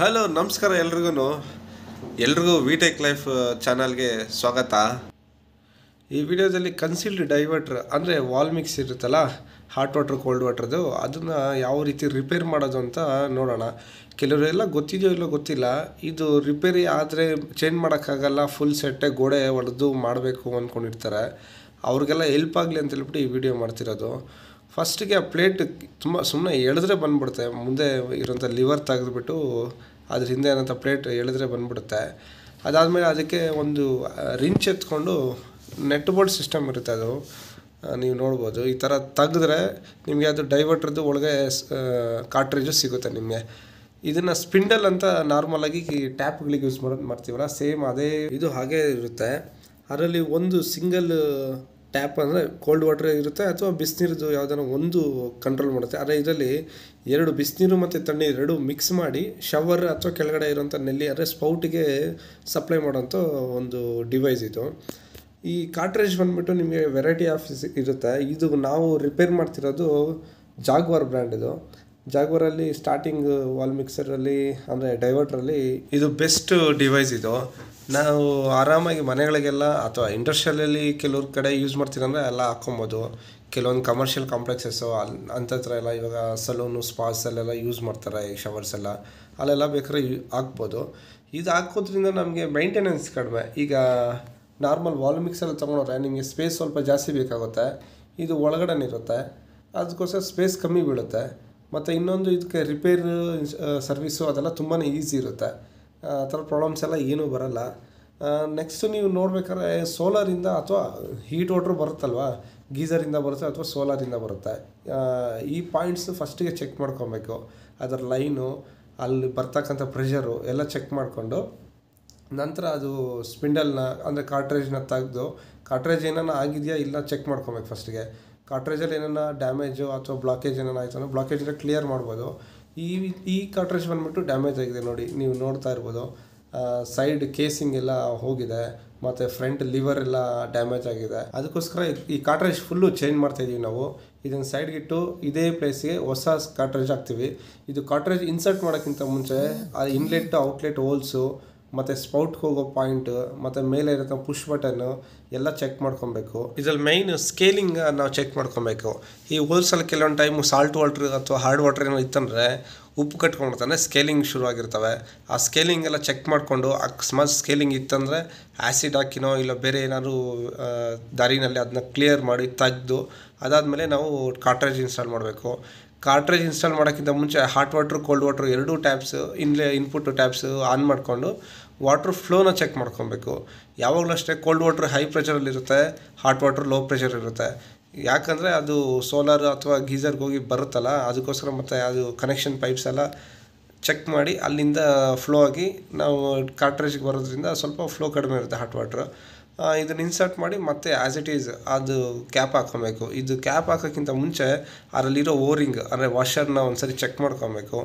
hello ನಮಸ್ಕಾರ ಎಲ್ರಿಗೂ ಎಲ್ರಿಗೂ ವಿಟೆಕ್ ಲೈಫ್ ಚಾನಲ್ಗೆ ಸ್ವಾಗತ ಈ ವಿಡಿಯೋದಲ್ಲಿ ಕನ್ಸೀಲ್ಡ್ ಡೈವರ್ಟ್ರ್ ಅಂದರೆ ವಾಲ್ ಮಿಕ್ಸ್ ಇರುತ್ತಲ್ಲ ಹಾಟ್ ವಾಟ್ರ್ ಕೋಲ್ಡ್ ವಾಟ್ರದ್ದು ಅದನ್ನು ಯಾವ ರೀತಿ ರಿಪೇರ್ ಮಾಡೋದು ಅಂತ ನೋಡೋಣ ಕೆಲವರೆಲ್ಲ ಗೊತ್ತಿದೆಯೋ ಇಲ್ಲೋ ಗೊತ್ತಿಲ್ಲ ಇದು ರಿಪೇರಿ ಆದರೆ ಚೇಂಜ್ ಮಾಡೋಕ್ಕಾಗಲ್ಲ ಫುಲ್ ಸೆಟ್ಟೇ ಗೋಡೆ ಒಡೆದು ಮಾಡಬೇಕು ಅಂದ್ಕೊಂಡಿರ್ತಾರೆ ಅವ್ರಿಗೆಲ್ಲ ಹೆಲ್ಪ್ ಆಗಲಿ ಅಂತ ಹೇಳ್ಬಿಟ್ಟು ಈ ವಿಡಿಯೋ ಮಾಡ್ತಿರೋದು ಫಸ್ಟಿಗೆ ಆ ಪ್ಲೇಟ್ ತುಂಬ ಸುಮ್ಮನೆ ಎಳೆದ್ರೆ ಬಂದುಬಿಡುತ್ತೆ ಮುಂದೆ ಇರೋಂಥ ಲಿವರ್ ತೆಗೆದುಬಿಟ್ಟು ಅದ್ರ ಹಿಂದೆ ಏನಂಥ ಪ್ಲೇಟ್ ಎಳೆದ್ರೆ ಬಂದುಬಿಡುತ್ತೆ ಅದಾದಮೇಲೆ ಅದಕ್ಕೆ ಒಂದು ರಿಂಚ್ ಎತ್ಕೊಂಡು ನೆಟ್ ಬೋರ್ಡ್ ಸಿಸ್ಟಮ್ ಇರುತ್ತೆ ಅದು ನೀವು ನೋಡ್ಬೋದು ಈ ಥರ ತೆಗೆದ್ರೆ ನಿಮಗೆ ಅದು ಡೈವರ್ಟ್ರದ್ದು ಒಳಗೆ ಕಾಟ್ರೇಜು ಸಿಗುತ್ತೆ ನಿಮಗೆ ಇದನ್ನು ಸ್ಪಿಂಡಲ್ ಅಂತ ನಾರ್ಮಲಾಗಿ ಟ್ಯಾಪ್ಗಳಿಗೆ ಯೂಸ್ ಮಾಡೋದು ಮಾಡ್ತೀವಲ್ಲ ಸೇಮ್ ಅದೇ ಇದು ಹಾಗೇ ಇರುತ್ತೆ ಅದರಲ್ಲಿ ಒಂದು ಸಿಂಗಲ್ ಟ್ಯಾಪ್ ಅಂದರೆ ಕೋಲ್ಡ್ ವಾಟರ್ ಇರುತ್ತೆ ಅಥವಾ ಬಿಸಿನೀರದು ಯಾವುದಾರ ಒಂದು ಕಂಟ್ರೋಲ್ ಮಾಡುತ್ತೆ ಆದರೆ ಇದರಲ್ಲಿ ಎರಡು ಬಿಸಿನೀರು ಮತ್ತು ತಣ್ಣೀರು ಎರಡು ಮಿಕ್ಸ್ ಮಾಡಿ ಶವರ್ ಅಥವಾ ಕೆಳಗಡೆ ಇರುವಂಥ ನೆಲ್ಲಿ ಅಂದರೆ ಸ್ಪೌಟಿಗೆ ಸಪ್ಲೈ ಮಾಡೋಂಥ ಒಂದು ಡಿವೈಸ್ ಇದು ಈ ಕಾಟ್ರೇಜ್ ಬಂದುಬಿಟ್ಟು ನಿಮಗೆ ವೆರೈಟಿ ಆಫ್ ಇರುತ್ತೆ ಇದು ನಾವು ರಿಪೇರ್ ಮಾಡ್ತಿರೋದು ಜಾಗ್ವಾರ್ ಬ್ರ್ಯಾಂಡ್ ಇದು ಜಾಗ್ವರಲ್ಲಿ ಸ್ಟಾರ್ಟಿಂಗ್ ವಾಲ್ ಮಿಕ್ಸರಲ್ಲಿ ಅಂದರೆ ಡೈವರ್ಟ್ರಲ್ಲಿ ಇದು ಬೆಸ್ಟ್ ಡಿವೈಸ್ ಇದು ನಾವು ಆರಾಮಾಗಿ ಮನೆಗಳಿಗೆಲ್ಲ ಅಥವಾ ಇಂಡಸ್ಟ್ರಿಯಲಲ್ಲಿ ಕೆಲವ್ರ ಕಡೆ ಯೂಸ್ ಮಾಡ್ತೀರಂದರೆ ಎಲ್ಲ ಹಾಕ್ಕೊಬೋದು ಕೆಲವೊಂದು ಕಮರ್ಷಿಯಲ್ ಕಾಂಪ್ಲೆಕ್ಸಸ್ಸು ಅಲ್ಲಿ ಅಂಥತ್ರ ಎಲ್ಲ ಇವಾಗ ಸಲೂನು ಸ್ಪಾಸಲ್ಲೆಲ್ಲ ಯೂಸ್ ಮಾಡ್ತಾರೆ ಈ ಶವರ್ಸ್ ಎಲ್ಲ ಅಲ್ಲೆಲ್ಲ ಬೇಕಾದ್ರೆ ಹಾಕ್ಬೋದು ಇದು ಹಾಕೋದ್ರಿಂದ ನಮಗೆ ಮೈಂಟೆನೆನ್ಸ್ ಕಡಿಮೆ ಈಗ ನಾರ್ಮಲ್ ವಾಲ್ ಎಲ್ಲ ತೊಗೊಂಡ್ರೆ ನಿಮಗೆ ಸ್ಪೇಸ್ ಸ್ವಲ್ಪ ಜಾಸ್ತಿ ಬೇಕಾಗುತ್ತೆ ಇದು ಒಳಗಡೆ ಇರುತ್ತೆ ಅದಕ್ಕೋಸ್ಕರ ಸ್ಪೇಸ್ ಕಮ್ಮಿ ಬೀಳುತ್ತೆ ಮತ್ತು ಇನ್ನೊಂದು ಇದಕ್ಕೆ ರಿಪೇರ್ ಸರ್ವಿಸು ಅದೆಲ್ಲ ತುಂಬಾ ಈಸಿ ಇರುತ್ತೆ ಆ ಥರ ಪ್ರಾಬ್ಲಮ್ಸ್ ಎಲ್ಲ ಏನೂ ಬರಲ್ಲ ನೆಕ್ಸ್ಟ್ ನೀವು ನೋಡ್ಬೇಕಾದ್ರೆ ಸೋಲಾರಿಂದ ಅಥವಾ ಹೀಟ್ ವಾಟ್ರ್ ಬರುತ್ತಲ್ವಾ ಗೀಸರಿಂದ ಬರುತ್ತೆ ಅಥವಾ ಸೋಲಾರಿಂದ ಬರುತ್ತೆ ಈ ಪಾಯಿಂಟ್ಸ್ ಫಸ್ಟಿಗೆ ಚೆಕ್ ಮಾಡ್ಕೊಬೇಕು ಅದರ ಲೈನು ಅಲ್ಲಿ ಬರ್ತಕ್ಕಂಥ ಪ್ರೆಷರು ಎಲ್ಲ ಚೆಕ್ ಮಾಡಿಕೊಂಡು ನಂತರ ಅದು ಸ್ಪಿಂಡಲ್ನ ಅಂದರೆ ಕಾರ್ಟ್ರೇಜ್ನ ತೆಗೆದು ಕಾಟ್ರೇಜ್ ಏನಾನ ಆಗಿದೆಯಾ ಇಲ್ಲ ಚೆಕ್ ಮಾಡ್ಕೊಬೇಕು ಫಸ್ಟಿಗೆ ಕಾಟ್ರೇಜಲ್ಲಿ ಏನಾನ ಡ್ಯಾಮೇಜು ಅಥವಾ ಬ್ಲಾಕೇಜ್ ಏನಾನ ಆಯಿತು ಅಂದರೆ ಬ್ಲಾಕೇಜ್ನ ಕ್ಲಿಯರ್ ಮಾಡ್ಬೋದು ಈ ಈ ಕಾಟ್ರೇಜ್ ಬಂದುಬಿಟ್ಟು ಡ್ಯಾಮೇಜ್ ಆಗಿದೆ ನೋಡಿ ನೀವು ನೋಡ್ತಾ ಇರ್ಬೋದು ಸೈಡ್ ಕೇಸಿಂಗ್ ಎಲ್ಲ ಹೋಗಿದೆ ಮತ್ತು ಫ್ರಂಟ್ ಲಿವರ್ ಎಲ್ಲ ಡ್ಯಾಮೇಜ್ ಆಗಿದೆ ಅದಕ್ಕೋಸ್ಕರ ಈ ಕಾಟ್ರೇಜ್ ಫುಲ್ಲು ಚೇಂಜ್ ಮಾಡ್ತಾ ನಾವು ಇದನ್ನು ಸೈಡ್ಗಿಟ್ಟು ಇದೇ ಪ್ಲೇಸ್ಗೆ ಹೊಸ ಕಾಟ್ರೇಜ್ ಹಾಕ್ತೀವಿ ಇದು ಕಾಟ್ರೇಜ್ ಇನ್ಸರ್ಟ್ ಮಾಡೋಕ್ಕಿಂತ ಮುಂಚೆ ಆ ಇನ್ಲೆಟ್ ಔಟ್ಲೆಟ್ ಹೋಲ್ಸು ಮತ್ತು ಸ್ಪೌಟ್ ಹೋಗೋ ಪಾಯಿಂಟ್ ಮತ್ತು ಮೇಲೆ ಇರೋ ಪುಷ್ ಬಟನ್ನು ಎಲ್ಲ ಚೆಕ್ ಮಾಡ್ಕೊಬೇಕು ಇದ್ರಲ್ಲಿ ಮೈನ್ ಸ್ಕೇಲಿಂಗ್ ನಾವು ಚೆಕ್ ಮಾಡ್ಕೊಬೇಕು ಈ ಹೋಲ್ಸಲ್ ಕೆಲವೊಂದು ಟೈಮು ಸಾಲ್ಟ್ ವಾಟ್ರ್ ಅಥವಾ ಹಾರ್ಡ್ ವಾಟ್ರ್ ಏನೋ ಇತ್ತಂದರೆ ಉಪ್ಪು ಕಟ್ಕೊಂಡ್ಬಿಡ್ತಾನೆ ಸ್ಕೇಲಿಂಗ್ ಶುರುವಾಗಿರ್ತವೆ ಆ ಸ್ಕೇಲಿಂಗ್ ಎಲ್ಲ ಚೆಕ್ ಮಾಡಿಕೊಂಡು ಅಕಸ್ಮಾತ್ ಸ್ಕೇಲಿಂಗ್ ಇತ್ತಂದರೆ ಆ್ಯಸಿಡ್ ಹಾಕಿನೋ ಇಲ್ಲ ಬೇರೆ ಏನಾದರೂ ದಾರಿನಲ್ಲಿ ಅದನ್ನ ಕ್ಲಿಯರ್ ಮಾಡಿ ತೆಗೆದು ಅದಾದಮೇಲೆ ನಾವು ಕಾಟ್ರೇಜ್ ಇನ್ಸ್ಟಾಲ್ ಮಾಡಬೇಕು ಕಾಟ್ರೇಜ್ ಇನ್ಸ್ಟಾಲ್ ಮಾಡೋಕ್ಕಿಂತ ಮುಂಚೆ ಹಾಟ್ ವಾಟ್ರು ಕೋಲ್ಡ್ ವಾಟ್ರು ಎರಡೂ ಟ್ಯಾಪ್ಸು ಇನ್ಲೇ ಇನ್ಪುಟ್ ಟ್ಯಾಪ್ಸು ಆನ್ ಮಾಡಿಕೊಂಡು ವಾಟ್ರ್ ಫ್ಲೋನ ಚೆಕ್ ಮಾಡ್ಕೊಬೇಕು ಯಾವಾಗಲೂ ಅಷ್ಟೇ ಕೋಲ್ಡ್ ವಾಟ್ರ್ ಹೈ ಪ್ರೆಷರಲ್ಲಿರುತ್ತೆ ಹಾಟ್ ವಾಟ್ರ್ ಲೋ ಪ್ರೆಷರ್ ಇರುತ್ತೆ ಯಾಕಂದರೆ ಅದು ಸೋಲಾರ್ ಅಥವಾ ಗೀಝರ್ಗೆ ಹೋಗಿ ಬರುತ್ತಲ್ಲ ಅದಕ್ಕೋಸ್ಕರ ಮತ್ತು ಅದು ಕನೆಕ್ಷನ್ ಪೈಪ್ಸ್ ಎಲ್ಲ ಚೆಕ್ ಮಾಡಿ ಅಲ್ಲಿಂದ ಫ್ಲೋ ಆಗಿ ನಾವು ಕಾರ್ಟ್ರೇಜ್ಗೆ ಬರೋದ್ರಿಂದ ಸ್ವಲ್ಪ ಫ್ಲೋ ಕಡಿಮೆ ಇರುತ್ತೆ ಹಾಟ್ ವಾಟ್ರ್ ಇದನ್ನು ಇನ್ಸರ್ಟ್ ಮಾಡಿ ಮತ್ತೆ ಆ್ಯಸ್ ಇಟ್ ಈಸ್ ಅದು ಕ್ಯಾಪ್ ಹಾಕ್ಕೊಬೇಕು ಇದು ಕ್ಯಾಪ್ ಹಾಕೋಕ್ಕಿಂತ ಮುಂಚೆ ಅದರಲ್ಲಿರೋ ಓರಿಂಗ್ ಅಂದರೆ ವಾಷರ್ನ ಒಂದ್ಸರಿ ಚೆಕ್ ಮಾಡ್ಕೊಬೇಕು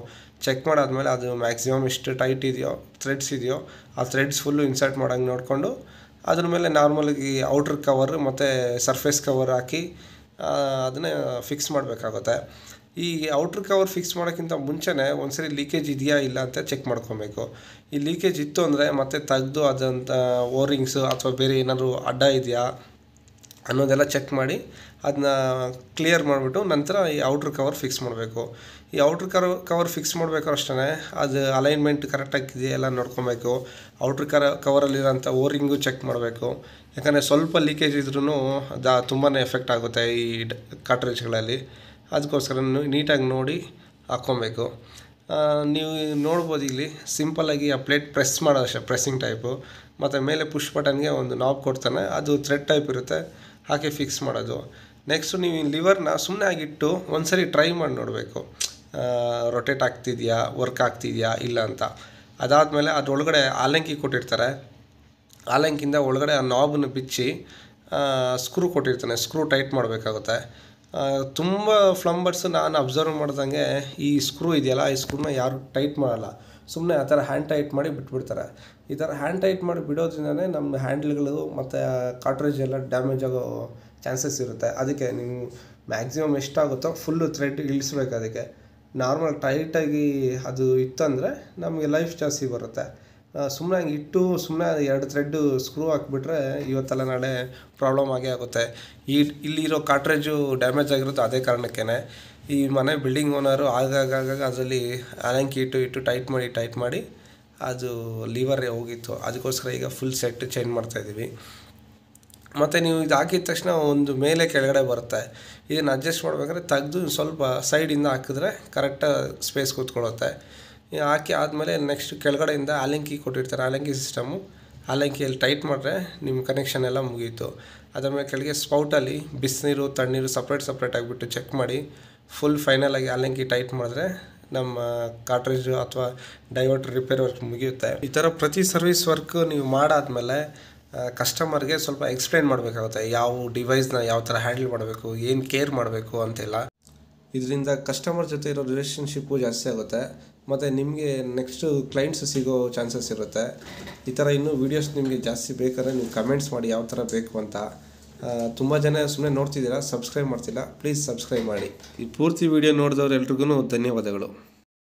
ಚೆಕ್ ಮಾಡಾದ್ಮೇಲೆ ಅದು ಮ್ಯಾಕ್ಸಿಮಮ್ ಎಷ್ಟು ಟೈಟ್ ಇದೆಯೋ ಥ್ರೆಡ್ಸ್ ಇದೆಯೋ ಆ ಥ್ರೆಡ್ಸ್ ಫುಲ್ಲು ಇನ್ಸರ್ಟ್ ಮಾಡೋಂಗೆ ನೋಡಿಕೊಂಡು ಅದ್ರ ಮೇಲೆ ನಾರ್ಮಲಾಗಿ ಔಟ್ರ್ ಕವರ್ ಮತ್ತು ಸರ್ಫೇಸ್ ಕವರ್ ಹಾಕಿ ಅದನ್ನೇ ಫಿಕ್ಸ್ ಮಾಡಬೇಕಾಗುತ್ತೆ ಈ ಔಟ್ರ್ ಕವರ್ ಫಿಕ್ಸ್ ಮಾಡೋಕ್ಕಿಂತ ಮುಂಚೆನೇ ಒಂದ್ಸರಿ ಲೀಕೇಜ್ ಇದೆಯಾ ಇಲ್ಲ ಅಂತ ಚೆಕ್ ಮಾಡ್ಕೊಬೇಕು ಈ ಲೀಕೇಜ್ ಇತ್ತು ಅಂದರೆ ಮತ್ತೆ ತೆಗೆದು ಅದಂಥ ಓರಿಂಗ್ಸು ಅಥವಾ ಬೇರೆ ಏನಾದರೂ ಅಡ್ಡ ಇದೆಯಾ ಅನ್ನೋದೆಲ್ಲ ಚೆಕ್ ಮಾಡಿ ಅದನ್ನ ಕ್ಲಿಯರ್ ಮಾಡಿಬಿಟ್ಟು ನಂತರ ಈ ಔಟ್ರ್ ಕವರ್ ಫಿಕ್ಸ್ ಮಾಡಬೇಕು ಈ ಔಟ್ರ್ ಕರ್ ಕವರ್ ಫಿಕ್ಸ್ ಮಾಡಬೇಕು ಅಷ್ಟೇ ಅದು ಅಲೈನ್ಮೆಂಟ್ ಕರೆಕ್ಟಾಗಿದೆಯಾ ಎಲ್ಲ ನೋಡ್ಕೊಬೇಕು ಔಟ್ರ್ ಕರ ಕವರಲ್ಲಿರೋಂಥ ಓರಿಂಗು ಚೆಕ್ ಮಾಡಬೇಕು ಯಾಕಂದರೆ ಸ್ವಲ್ಪ ಲೀಕೇಜ್ ಇದ್ರೂ ಅದು ತುಂಬಾ ಎಫೆಕ್ಟ್ ಆಗುತ್ತೆ ಈ ಕಾಟ್ರೇಜ್ಗಳಲ್ಲಿ ಅದಕ್ಕೋಸ್ಕರ ನೀಟಾಗಿ ನೋಡಿ ಹಾಕ್ಕೊಬೇಕು ನೀವು ನೋಡ್ಬೋದು ಇಲ್ಲಿ ಸಿಂಪಲ್ಲಾಗಿ ಆ ಪ್ಲೇಟ್ ಪ್ರೆಸ್ ಅಷ್ಟೇ ಪ್ರೆಸ್ಸಿಂಗ್ ಟೈಪು ಮತ್ತು ಮೇಲೆ ಪುಷ್ ಬಟನ್ಗೆ ಒಂದು ನಾಬ್ ಕೊಡ್ತಾನೆ ಅದು ಥ್ರೆಡ್ ಟೈಪ್ ಇರುತ್ತೆ ಹಾಗೆ ಫಿಕ್ಸ್ ಮಾಡೋದು ನೆಕ್ಸ್ಟು ನೀವು ಈ ಲಿವರ್ನ ಸುಮ್ಮನೆ ಆಗಿಟ್ಟು ಒಂದು ಸರಿ ಟ್ರೈ ಮಾಡಿ ನೋಡಬೇಕು ರೊಟೇಟ್ ಆಗ್ತಿದೆಯಾ ವರ್ಕ್ ಆಗ್ತಿದೆಯಾ ಇಲ್ಲ ಅಂತ ಅದಾದಮೇಲೆ ಅದರೊಳಗಡೆ ಆಲಂಕಿ ಕೊಟ್ಟಿರ್ತಾರೆ ಆಲಂಕಿಯಿಂದ ಒಳಗಡೆ ಆ ನಾಬನ್ನು ಬಿಚ್ಚಿ ಸ್ಕ್ರೂ ಕೊಟ್ಟಿರ್ತಾನೆ ಸ್ಕ್ರೂ ಟೈಟ್ ಮಾಡಬೇಕಾಗುತ್ತೆ ತುಂಬ ಫ್ಲಂಬರ್ಸ್ ನಾನು ಅಬ್ಸರ್ವ್ ಮಾಡ್ದಂಗೆ ಈ ಸ್ಕ್ರೂ ಇದೆಯಲ್ಲ ಈ ಸ್ಕ್ರೂನ ಯಾರು ಟೈಟ್ ಮಾಡಲ್ಲ ಸುಮ್ಮನೆ ಆ ಥರ ಹ್ಯಾಂಡ್ ಟೈಟ್ ಮಾಡಿ ಬಿಟ್ಬಿಡ್ತಾರೆ ಈ ಥರ ಹ್ಯಾಂಡ್ ಟೈಟ್ ಮಾಡಿ ಬಿಡೋದ್ರಿಂದನೇ ನಮ್ಮ ಹ್ಯಾಂಡ್ಲ್ಗಳು ಮತ್ತು ಕಾಟ್ರೇಜ್ ಎಲ್ಲ ಡ್ಯಾಮೇಜ್ ಆಗೋ ಚಾನ್ಸಸ್ ಇರುತ್ತೆ ಅದಕ್ಕೆ ನೀವು ಮ್ಯಾಕ್ಸಿಮಮ್ ಎಷ್ಟಾಗುತ್ತೋ ಫುಲ್ಲು ಥ್ರೆಡ್ ಇಳಿಸ್ಬೇಕು ಅದಕ್ಕೆ ನಾರ್ಮಲ್ ಟೈಟಾಗಿ ಅದು ಇತ್ತಂದರೆ ನಮಗೆ ಲೈಫ್ ಜಾಸ್ತಿ ಬರುತ್ತೆ ಸುಮ್ಮನೆ ಹಂಗೆ ಇಟ್ಟು ಸುಮ್ಮನೆ ಎರಡು ಥ್ರೆಡ್ಡು ಸ್ಕ್ರೂ ಹಾಕ್ಬಿಟ್ರೆ ಇವತ್ತೆಲ್ಲ ನಾಳೆ ಪ್ರಾಬ್ಲಮ್ ಆಗೇ ಆಗುತ್ತೆ ಈ ಇಲ್ಲಿರೋ ಕಾಟ್ರೇಜು ಡ್ಯಾಮೇಜ್ ಆಗಿರುತ್ತೆ ಅದೇ ಕಾರಣಕ್ಕೇ ಈ ಮನೆ ಬಿಲ್ಡಿಂಗ್ ಓನರು ಆಗಾಗ ಅದರಲ್ಲಿ ಅಲಂಕಿ ಇಟ್ಟು ಇಟ್ಟು ಟೈಟ್ ಮಾಡಿ ಟೈಟ್ ಮಾಡಿ ಅದು ಲಿವರೇ ಹೋಗಿತ್ತು ಅದಕ್ಕೋಸ್ಕರ ಈಗ ಫುಲ್ ಸೆಟ್ ಚೇಂಜ್ ಮಾಡ್ತಾಯಿದ್ದೀವಿ ಮತ್ತು ನೀವು ಇದು ಹಾಕಿದ ತಕ್ಷಣ ಒಂದು ಮೇಲೆ ಕೆಳಗಡೆ ಬರುತ್ತೆ ಇದನ್ನು ಅಡ್ಜಸ್ಟ್ ಮಾಡಬೇಕಾದ್ರೆ ತೆಗೆದು ಸ್ವಲ್ಪ ಸೈಡಿಂದ ಹಾಕಿದ್ರೆ ಕರೆಕ್ಟಾಗಿ ಸ್ಪೇಸ್ ಕೂತ್ಕೊಳ್ಳುತ್ತೆ ಹಾಕಿ ಆದಮೇಲೆ ನೆಕ್ಸ್ಟ್ ಕೆಳಗಡೆಯಿಂದ ಆಲಂಕಿ ಕೊಟ್ಟಿರ್ತಾರೆ ಆಲಂಕಿ ಸಿಸ್ಟಮು ಆಲಂಕಿಯಲ್ಲಿ ಟೈಟ್ ಮಾಡಿದ್ರೆ ನಿಮ್ಮ ಕನೆಕ್ಷನ್ ಎಲ್ಲ ಮುಗೀತು ಅದರ ಮೇಲೆ ಕೆಳಗೆ ಸ್ಪೌಟಲ್ಲಿ ಬಿಸಿನೀರು ತಣ್ಣೀರು ಸಪ್ರೇಟ್ ಸಪ್ರೇಟ್ ಆಗಿಬಿಟ್ಟು ಚೆಕ್ ಮಾಡಿ ಫುಲ್ ಫೈನಲ್ ಆಗಿ ಆಲಂಕಿ ಟೈಟ್ ಮಾಡಿದ್ರೆ ನಮ್ಮ ಕಾಟ್ರೇಜು ಅಥವಾ ಡೈವರ್ಟರ್ ರಿಪೇರ್ ವರ್ಕ್ ಮುಗಿಯುತ್ತೆ ಈ ಥರ ಪ್ರತಿ ಸರ್ವಿಸ್ ವರ್ಕ್ ನೀವು ಮಾಡಾದ್ಮೇಲೆ ಕಸ್ಟಮರ್ಗೆ ಸ್ವಲ್ಪ ಎಕ್ಸ್ಪ್ಲೇನ್ ಮಾಡಬೇಕಾಗುತ್ತೆ ಯಾವ ಡಿವೈಸ್ನ ಯಾವ ಥರ ಹ್ಯಾಂಡಲ್ ಮಾಡಬೇಕು ಏನು ಕೇರ್ ಮಾಡಬೇಕು ಅಂತೆಲ್ಲ ಇದರಿಂದ ಕಸ್ಟಮರ್ ಜೊತೆ ಇರೋ ರಿಲೇಷನ್ಶಿಪ್ಪು ಜಾಸ್ತಿ ಆಗುತ್ತೆ ಮತ್ತು ನಿಮಗೆ ನೆಕ್ಸ್ಟು ಕ್ಲೈಂಟ್ಸ್ ಸಿಗೋ ಚಾನ್ಸಸ್ ಇರುತ್ತೆ ಈ ಥರ ಇನ್ನೂ ವೀಡಿಯೋಸ್ ನಿಮಗೆ ಜಾಸ್ತಿ ಬೇಕಾದ್ರೆ ನೀವು ಕಮೆಂಟ್ಸ್ ಮಾಡಿ ಯಾವ ಥರ ಬೇಕು ಅಂತ ತುಂಬ ಜನ ಸುಮ್ಮನೆ ನೋಡ್ತಿದ್ದೀರಾ ಸಬ್ಸ್ಕ್ರೈಬ್ ಮಾಡ್ತಿಲ್ಲ ಪ್ಲೀಸ್ ಸಬ್ಸ್ಕ್ರೈಬ್ ಮಾಡಿ ಈ ಪೂರ್ತಿ ವೀಡಿಯೋ ನೋಡಿದವ್ರು ಧನ್ಯವಾದಗಳು